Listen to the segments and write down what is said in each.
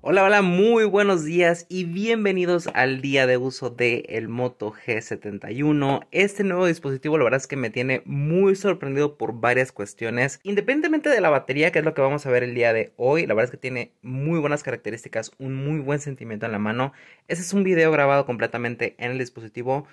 Hola, hola, muy buenos días y bienvenidos al día de uso del el Moto G71. Este nuevo dispositivo la verdad es que me tiene muy sorprendido por varias cuestiones. Independientemente de la batería, que es lo que vamos a ver el día de hoy, la verdad es que tiene muy buenas características, un muy buen sentimiento en la mano. Este es un video grabado completamente en el dispositivo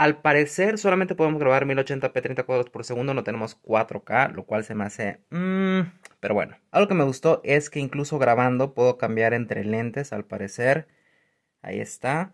al parecer solamente podemos grabar 1080p 30 cuadros por segundo, no tenemos 4K, lo cual se me hace... Mm, pero bueno, algo que me gustó es que incluso grabando puedo cambiar entre lentes, al parecer. Ahí está.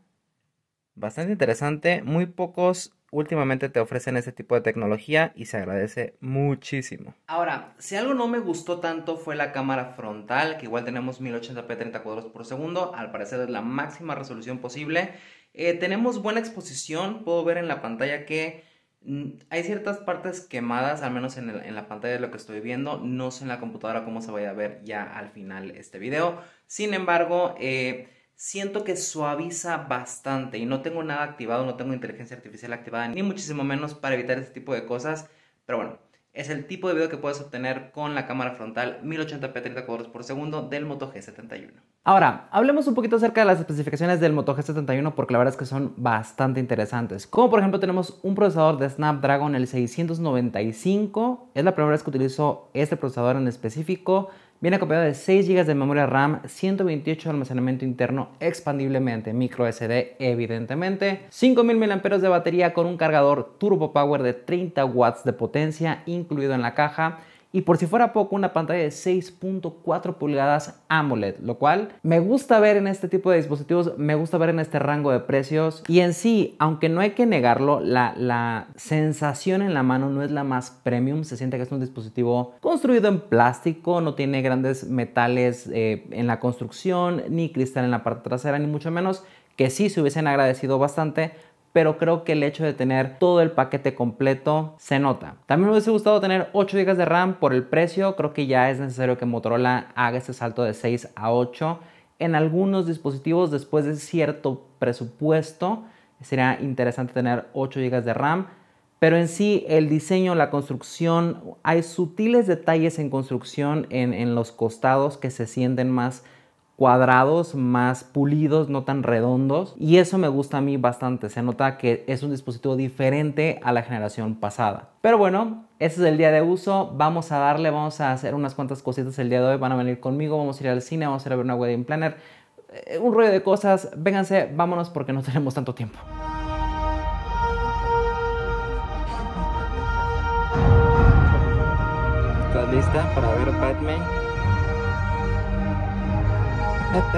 Bastante interesante, muy pocos últimamente te ofrecen este tipo de tecnología y se agradece muchísimo. Ahora, si algo no me gustó tanto fue la cámara frontal, que igual tenemos 1080p 30 cuadros por segundo, al parecer es la máxima resolución posible eh, tenemos buena exposición, puedo ver en la pantalla que mm, hay ciertas partes quemadas, al menos en, la pantalla de lo que estoy viendo. No sé en la computadora cómo se vaya a ver ya al final este video. Sin embargo, eh, siento que suaviza bastante y no tengo nada activado, no tengo inteligencia artificial activada, ni muchísimo menos para evitar este tipo de cosas. Pero bueno, es el tipo de video que puedes obtener con la cámara frontal 1080p 30 cuadros por segundo del Moto G71. Ahora, hablemos un poquito acerca de las especificaciones del Moto G71 porque la verdad es que son bastante interesantes. Como por ejemplo tenemos un procesador de Snapdragon el 695, es la primera vez que utilizo este procesador en específico. Viene acompañado de 6 GB de memoria RAM, 128 de almacenamiento interno expandiblemente, micro SD evidentemente, 5000 mAh de batería con un cargador Turbo Power de 30 watts de potencia incluido en la caja, y por si fuera poco, una pantalla de 6.4 pulgadas AMOLED, lo cual me gusta ver en este tipo de dispositivos, me gusta ver en este rango de precios. Y en sí, aunque no hay que negarlo, la, sensación en la mano no es la más premium. Se siente que es un dispositivo construido en plástico, no tiene grandes metales eh, en la construcción, ni cristal en la parte trasera, ni mucho menos que sí se hubiesen agradecido bastante, pero creo que el hecho de tener todo el paquete completo se nota. También me hubiese gustado tener 8 GB de RAM por el precio, creo que ya es necesario que Motorola haga ese salto de 6 a 8 en algunos dispositivos después de cierto presupuesto. Sería interesante tener 8 GB de RAM, pero en sí el diseño, la construcción, hay sutiles detalles en construcción en, en los costados que se sienten más cuadrados, más pulidos, no tan redondos. Y eso me gusta a mí bastante. Se nota que es un dispositivo diferente a la generación pasada. Pero bueno, ese es el día de uso. Vamos a darle, vamos a hacer unas cuantas cositas el día de hoy. Van a venir conmigo, vamos a ir al cine, vamos a ir a ver una wedding planner. Eh, un rollo de cosas. Vénganse, vámonos porque no tenemos tanto tiempo. ¿Estás lista para ver Batman? Yeah,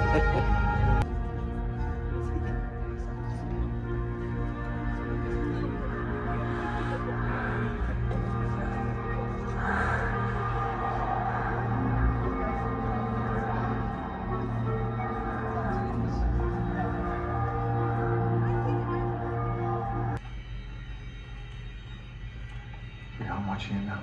I'm watching it now.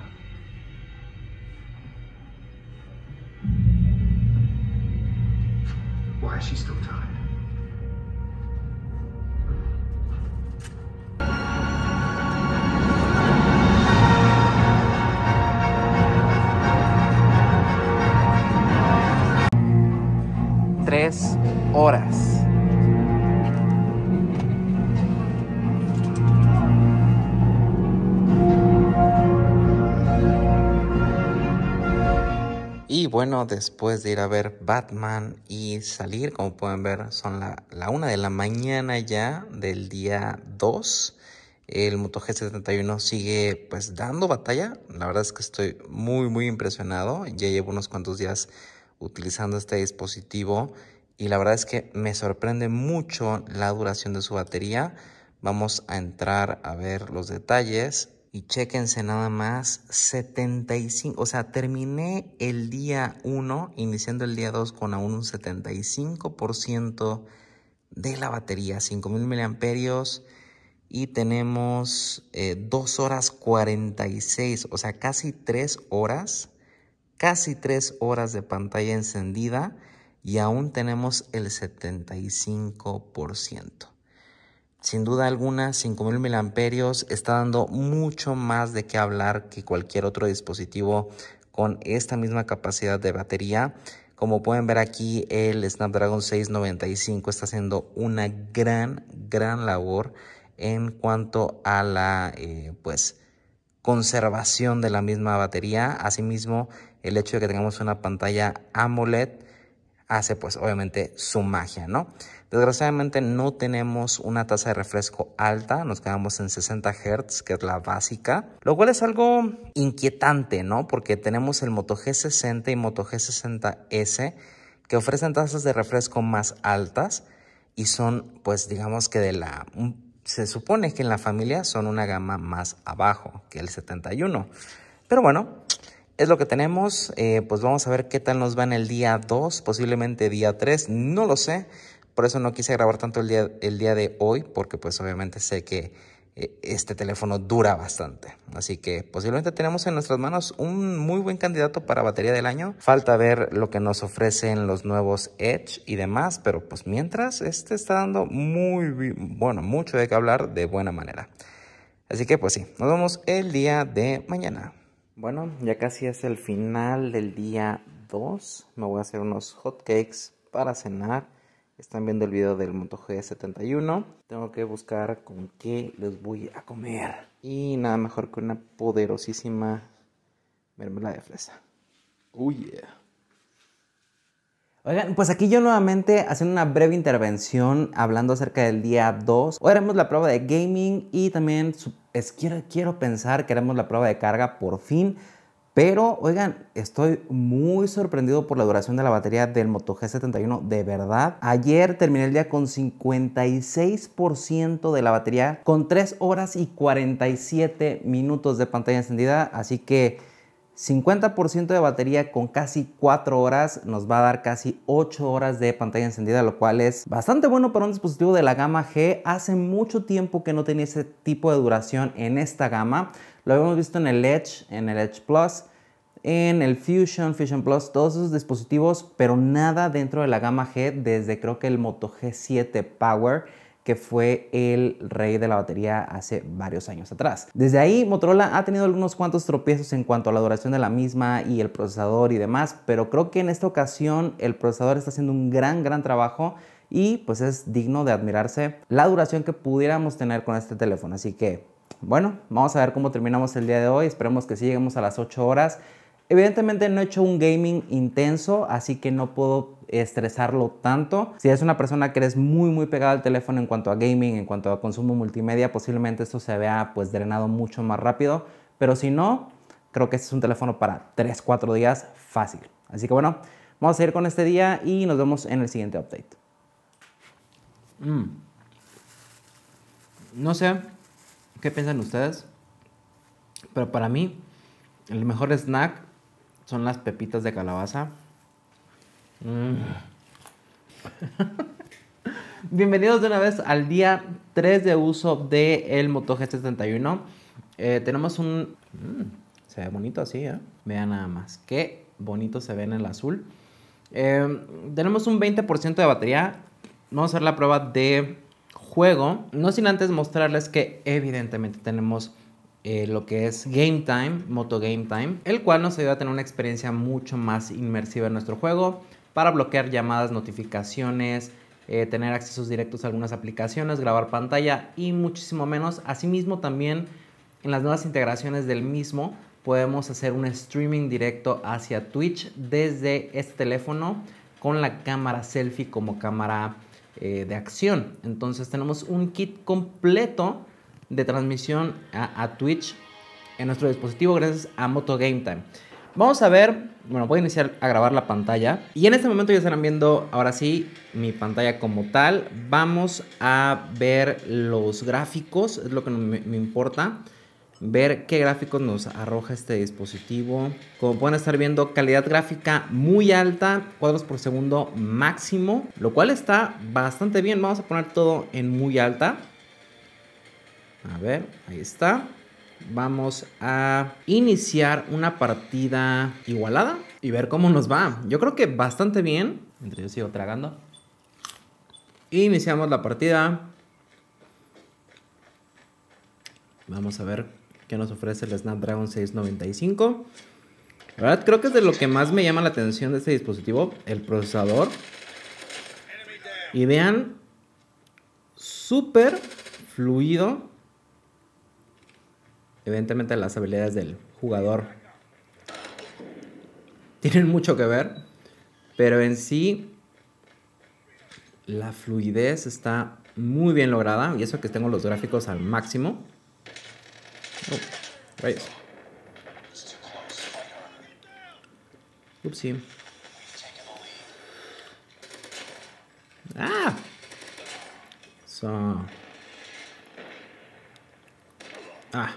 horas. Y bueno, después de ir a ver Batman y salir, como pueden ver, son la, una de la mañana ya del día 2. El Moto G71 sigue pues dando batalla. La verdad es que estoy muy muy impresionado. Ya llevo unos cuantos días utilizando este dispositivo y la verdad es que me sorprende mucho la duración de su batería. Vamos a entrar a ver los detalles y chequense nada más 75, o sea, terminé el día 1 iniciando el día 2 con aún un 75% de la batería, 5000 mAh. y tenemos 2 eh, horas 46, o sea, casi 3 horas, casi 3 horas de pantalla encendida y aún tenemos el 75%. Sin duda alguna, 5000 miliamperios está dando mucho más de qué hablar que cualquier otro dispositivo con esta misma capacidad de batería. Como pueden ver aquí, el Snapdragon 695 está haciendo una gran, gran labor en cuanto a la eh, pues, conservación de la misma batería. Asimismo, el hecho de que tengamos una pantalla AMOLED hace pues obviamente su magia, ¿no? Desgraciadamente no tenemos una tasa de refresco alta, nos quedamos en 60 Hz, que es la básica, lo cual es algo inquietante, ¿no? Porque tenemos el Moto G60 y Moto G60S que ofrecen tasas de refresco más altas y son pues digamos que de la se supone que en la familia son una gama más abajo que el 71. Pero bueno, es lo que tenemos, eh, pues vamos a ver qué tal nos va en el día 2, posiblemente día 3, no lo sé, por eso no quise grabar tanto el día, el día de hoy, porque pues obviamente sé que eh, este teléfono dura bastante. Así que posiblemente tenemos en nuestras manos un muy buen candidato para batería del año. Falta ver lo que nos ofrecen los nuevos Edge y demás, pero pues mientras este está dando muy, bueno, mucho de qué hablar de buena manera. Así que pues sí, nos vemos el día de mañana. Bueno, ya casi es el final del día 2. Me voy a hacer unos hotcakes para cenar. Están viendo el video del Moto G71. Tengo que buscar con qué les voy a comer. Y nada mejor que una poderosísima mermelada de fresa. Oh yeah. Oigan, pues aquí yo nuevamente haciendo una breve intervención hablando acerca del día 2. Hoy haremos la prueba de gaming y también su quiero, quiero pensar, haremos la prueba de carga por fin. Pero, oigan, estoy muy sorprendido por la duración de la batería del Moto G71, de verdad. Ayer terminé el día con 56% de la batería, con 3 horas y 47 minutos de pantalla encendida, así que 50% de batería con casi 4 horas nos va a dar casi 8 horas de pantalla encendida, lo cual es bastante bueno para un dispositivo de la gama G. Hace mucho tiempo que no tenía ese tipo de duración en esta gama. Lo habíamos visto en el Edge, en el Edge Plus, en el Fusion, Fusion Plus, todos esos dispositivos, pero nada dentro de la gama G desde creo que el Moto G7 Power que fue el rey de la batería hace varios años atrás. Desde ahí Motorola ha tenido algunos cuantos tropiezos en cuanto a la duración de la misma y el procesador y demás, pero creo que en esta ocasión el procesador está haciendo un gran, gran trabajo y pues es digno de admirarse la duración que pudiéramos tener con este teléfono. Así que bueno, vamos a ver cómo terminamos el día de hoy. Esperemos que sí lleguemos a las 8 horas. Evidentemente no he hecho un gaming intenso, así que no puedo estresarlo tanto. Si es una persona que eres muy muy pegada al teléfono en cuanto a gaming, en cuanto a consumo multimedia, posiblemente esto se vea pues drenado mucho más rápido, pero si no, creo que este es un teléfono para 3, 4 días fácil. Así que bueno, vamos a seguir con este día y nos vemos en el siguiente update. Mm. No sé qué piensan ustedes, pero para mí el mejor snack son las pepitas de calabaza Mm. Bienvenidos de una vez al día 3 de uso de el Moto G71. Eh, tenemos un... Mm, se ve bonito así, ¿eh? Vean nada más. Qué bonito se ve en el azul. Em, tenemos un 20% de batería. Vamos a hacer la prueba de juego. No sin antes mostrarles que evidentemente tenemos eh, lo que es Game Time, Moto Game Time, el cual nos ayuda a tener una experiencia mucho más inmersiva en nuestro juego para bloquear llamadas, notificaciones, eh, tener accesos directos a algunas aplicaciones, grabar pantalla y muchísimo menos. Asimismo, también en las nuevas integraciones del mismo podemos hacer un streaming directo hacia Twitch desde este teléfono con la cámara selfie como cámara eh, de acción. Entonces tenemos un kit completo de transmisión a, a Twitch en nuestro dispositivo gracias a Moto Game Time. Vamos a ver, bueno, voy a iniciar a grabar la pantalla. Y en este momento ya estarán viendo, ahora sí, mi pantalla como tal. Vamos a ver los gráficos, es lo que me, importa ver qué gráficos nos arroja este dispositivo. Como pueden estar viendo, calidad gráfica muy alta, cuadros por segundo máximo, lo cual está bastante bien. Vamos a poner todo en muy alta. A ver, ahí está vamos a iniciar una partida igualada y ver cómo nos va. Yo creo que bastante bien. Entre yo sigo tragando. Iniciamos la partida. Vamos a ver qué nos ofrece el Snapdragon 695. La verdad creo que es de lo que más me llama la atención de este dispositivo, el procesador. Y vean, súper fluido evidentemente las habilidades del jugador tienen mucho que ver, pero en sí la fluidez está muy bien lograda y eso que tengo los gráficos al máximo. Oh, ah. Ah.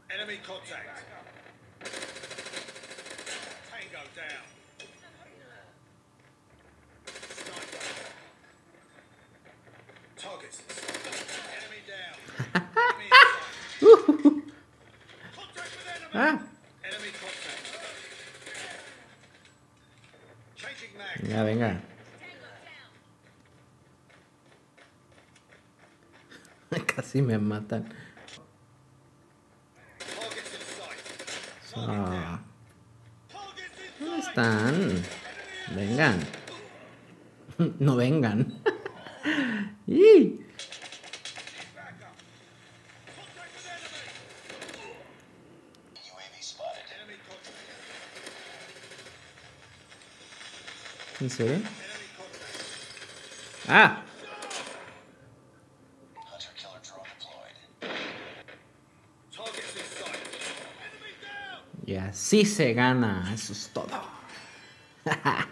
me matan. ¿Dónde están? Vengan. no vengan. y ¿En serio? ¡Ah! Así se gana, eso es todo.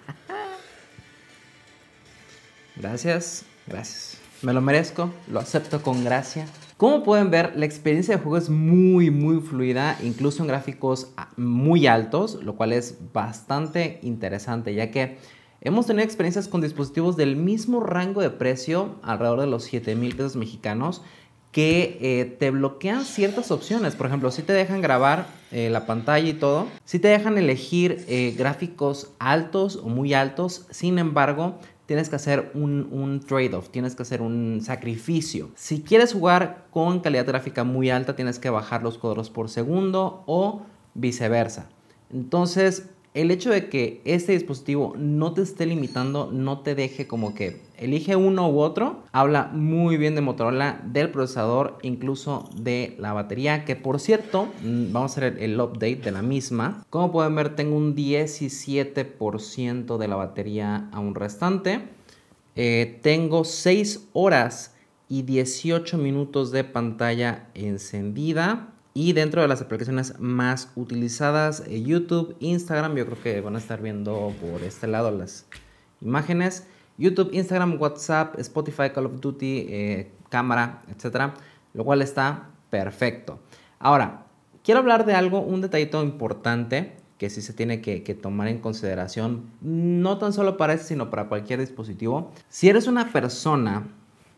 gracias, gracias. Me lo merezco, lo acepto con gracia. Como pueden ver, la experiencia de juego es muy, muy fluida, incluso en gráficos ah, muy altos, lo cual es bastante interesante, ya que hemos tenido experiencias con dispositivos del mismo rango de precio, alrededor de los 7 mil pesos mexicanos, que eh, te bloquean ciertas opciones. Por ejemplo, si te dejan grabar eh, la pantalla y todo, si te dejan elegir eh, gráficos altos o muy altos, sin embargo, tienes que hacer un, un trade-off, tienes que hacer un sacrificio. Si quieres jugar con calidad gráfica muy alta, tienes que bajar los cuadros por segundo o viceversa. Entonces, el hecho de que este dispositivo no te esté limitando, no te deje como que elige uno u otro, habla muy bien de Motorola, del procesador, incluso de la batería, que por cierto, mm, vamos a hacer el update de la misma. Como pueden ver, tengo un 17% de la batería aún restante. Eh, tengo 6 horas y 18 minutos de pantalla encendida. Y dentro de las aplicaciones más utilizadas, eh, YouTube, Instagram, yo creo que van a estar viendo por este lado las imágenes. YouTube, Instagram, WhatsApp, Spotify, Call of Duty, eh, cámara, etcétera, lo cual está perfecto. Ahora, quiero hablar de algo, un detallito importante que sí se tiene que, tomar en consideración, no tan solo para este, sino para cualquier dispositivo. Si eres una persona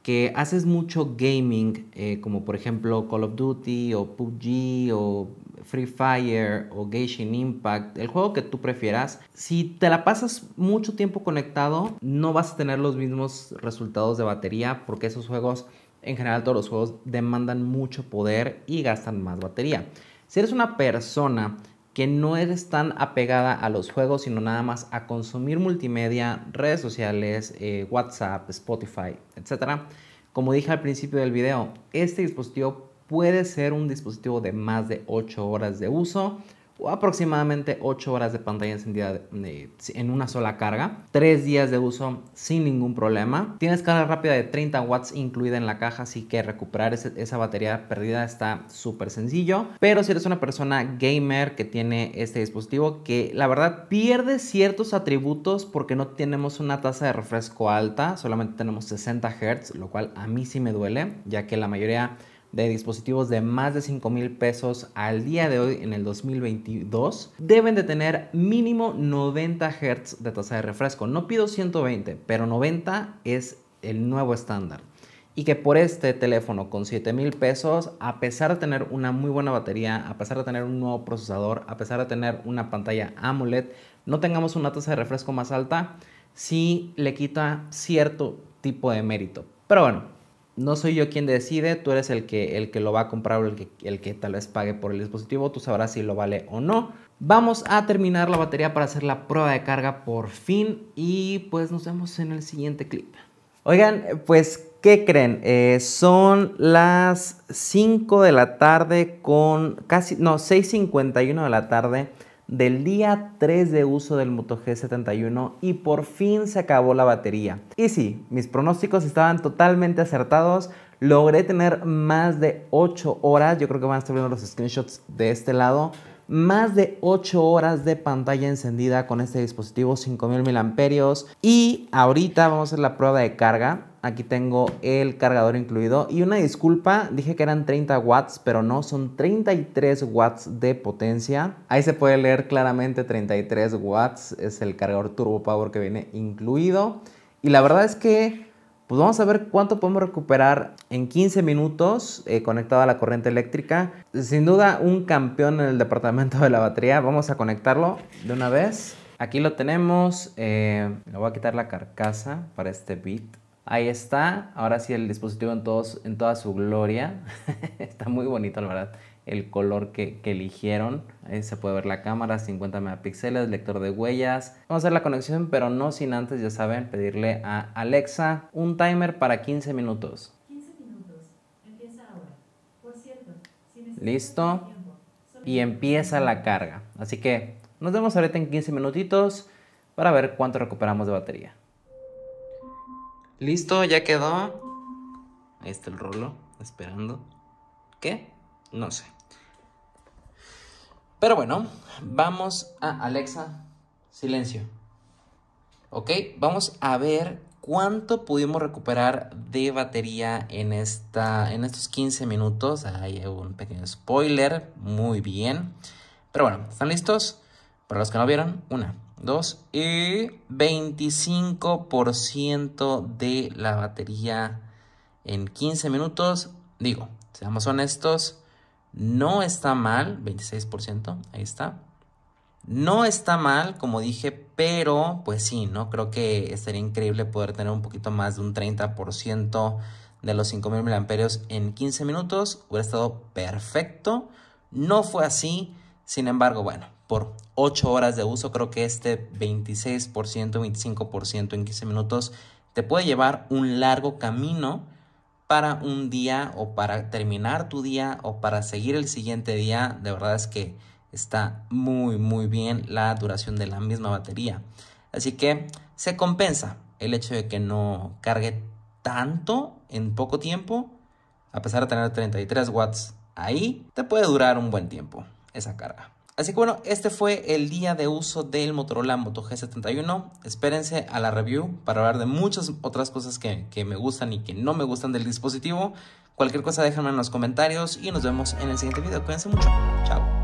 que haces mucho gaming, eh, como por ejemplo Call of Duty o PUBG o Free Fire o Genshin Impact, el juego que tú prefieras, si te la pasas mucho tiempo conectado, no vas a tener los mismos resultados de batería porque esos juegos, en general todos los juegos, demandan mucho poder y gastan más batería. Si eres una persona que no eres tan apegada a los juegos, sino nada más a consumir multimedia, redes sociales, eh, WhatsApp, Spotify, etc. Como dije al principio del video, este dispositivo puede ser un dispositivo de más de 8 horas de uso, aproximadamente 8 horas de pantalla encendida en una sola carga, 3 días de uso sin ningún problema. Tienes carga rápida de 30 watts incluida en la caja, así que recuperar esa batería perdida está súper sencillo. Pero si eres una persona gamer que tiene este dispositivo, que la verdad pierde ciertos atributos porque no tenemos una tasa de refresco alta, solamente tenemos 60 Hz, lo cual a mí sí me duele, ya que la mayoría de dispositivos de más de 5 mil pesos al día de hoy en el 2022 deben de tener mínimo 90 Hz de tasa de refresco. No pido 120, pero 90 es el nuevo estándar. Y que por este teléfono con 7 mil pesos, a pesar de tener una muy buena batería, a pesar de tener un nuevo procesador, a pesar de tener una pantalla AMOLED, no tengamos una tasa de refresco más alta, sí le quita cierto tipo de mérito. Pero bueno, no soy yo quien decide, tú eres el que, el que lo va a comprar o el que, el que tal vez pague por el dispositivo, tú sabrás si lo vale o no. Vamos a terminar la batería para hacer la prueba de carga por fin y pues nos vemos en el siguiente clip. Oigan, pues, ¿qué creen? Eh, son las 5 de la tarde con casi, no, 6.51 de la tarde del día 3 de uso del Moto G71 y por fin se acabó la batería. Y sí, mis pronósticos estaban totalmente acertados. Logré tener más de 8 horas, yo creo que van a estar viendo los screenshots de este lado, más de 8 horas de pantalla encendida con este dispositivo, 5000 mAh. Y ahorita vamos a hacer la prueba de carga. Aquí tengo el cargador incluido. Y una disculpa, dije que eran 30 watts, pero no, son 33 watts de potencia. Ahí se puede leer claramente 33 watts. Es el cargador Turbo Power que viene incluido. Y la verdad es que pues, vamos a ver cuánto podemos recuperar en 15 minutos eh, conectado a la corriente eléctrica. Sin duda un campeón en el departamento de la batería. Vamos a conectarlo de una vez. Aquí lo tenemos. Eh, le voy a quitar la carcasa para este bit. Ahí está, ahora sí el dispositivo en, todos, en toda su gloria. está muy bonito, la verdad, el color que, eligieron. Ahí se puede ver la cámara, 50 megapíxeles, lector de huellas. Vamos a hacer la conexión, pero no sin antes, ya saben, pedirle a Alexa un timer para 15 minutos. 15 minutos, empieza ahora. Por cierto, Listo. y empieza la carga. Así que nos vemos ahorita en 15 minutitos para ver cuánto recuperamos de batería. Listo, ya quedó. Ahí está el rolo, esperando. ¿Qué? No sé. Pero bueno, vamos a Alexa. Silencio. Ok, vamos a ver cuánto pudimos recuperar de batería en, esta, en estos 15 minutos. Hay un pequeño spoiler. Muy bien. Pero bueno, ¿están listos? Para los que no vieron, una, 2 y 25% de la batería en 15 minutos. Digo, seamos honestos, no está mal, 26%, ahí está. No está mal, como dije, pero pues sí, ¿no? Creo que estaría increíble poder tener un poquito más de un 30% de los 5000 mAh en 15 minutos. Hubiera estado perfecto. No fue así. Sin embargo, bueno, por 8 horas de uso, creo que este 26%, 25% en 15 minutos te puede llevar un largo camino para un día o para terminar tu día o para seguir el siguiente día. De verdad es que está muy muy bien la duración de la misma batería. Así que se compensa el hecho de que no cargue tanto en poco tiempo. A pesar de tener 33 watts ahí, te puede durar un buen tiempo esa carga. Así que bueno, este fue el día de uso del Motorola Moto G71. Espérense a la review para hablar de muchas otras cosas que, me gustan y que no me gustan del dispositivo. Cualquier cosa déjenme en los comentarios y nos vemos en el siguiente video. Cuídense mucho. Chao.